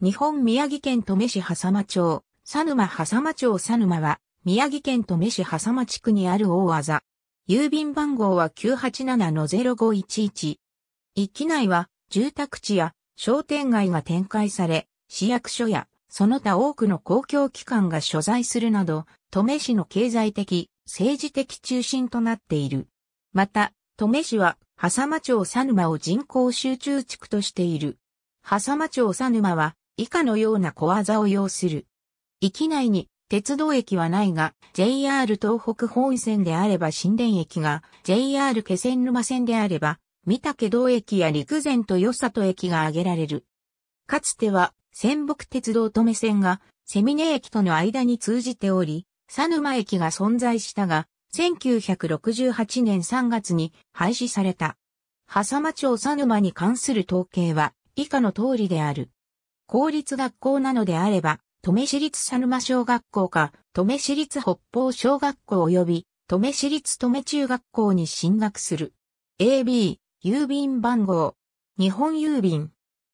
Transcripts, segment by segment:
日本宮城県登米市波間町、佐沼波間町佐沼は、宮城県登米市波間地区にある大技。郵便番号は987-0511。域内は、住宅地や商店街が展開され、市役所やその他多くの公共機関が所在するなど、登米市の経済的、政治的中心となっている。また、登米市は、波佐間町佐沼を人口集中地区としている。波佐間町佐沼は、以下のような小技を要する。域内に鉄道駅はないが、JR 東北本線であれば新田駅が、JR 気仙沼線であれば、三竹道駅や陸前と与里駅が挙げられる。かつては、仙北鉄道止め線が、セミネ駅との間に通じており、佐沼駅が存在したが、1968年3月に廃止された。波佐間町佐沼に関する統計は以下の通りである。公立学校なのであれば、留市立佐沼小学校か、留市立北方小学校及び、留市立留中学校に進学する。AB、郵便番号。日本郵便。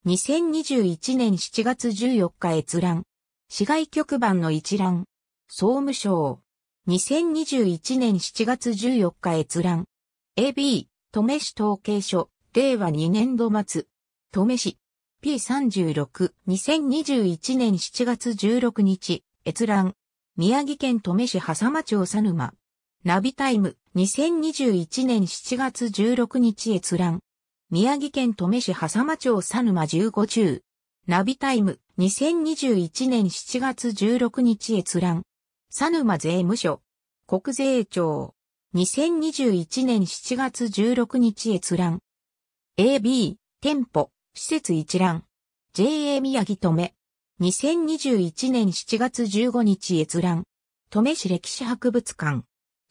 2021年7月14日閲覧。市外局番の一覧。総務省。2021年7月14日閲覧。AB、留市統計所、令和2年度末。留市、P36、2021年7月16日、閲覧。宮城県登米市波間町佐沼。ナビタイム、2021年7月16日閲覧。宮城県登米市波間町佐沼15中。ナビタイム、2021年7月16日閲覧。佐沼税務署。国税庁。2021年7月16日閲覧。AB、店舗。施設一覧。JA 宮城止め。2021年7月15日閲覧。止め市歴史博物館。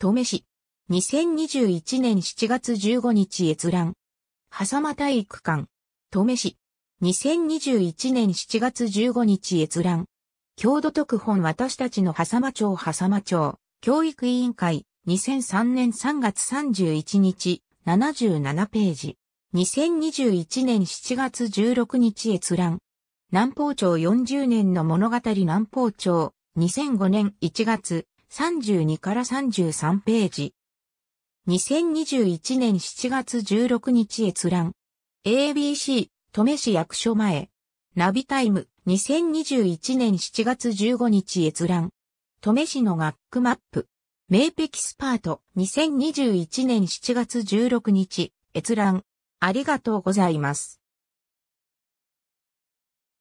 止め市。2021年7月15日閲覧。狭間体育館。止め市。2021年7月15日閲覧。郷土特本私たちの狭間町狭間町。教育委員会。2003年3月31日。77ページ。2021年7月16日閲覧。南方町40年の物語南方町、2005年1月32から33ページ。2021年7月16日閲覧。ABC、登米市役所前。ナビタイム、2021年7月15日閲覧。登米市の学区マップ。名ペキスパート、2021年7月16日、閲覧。ありがとうございます。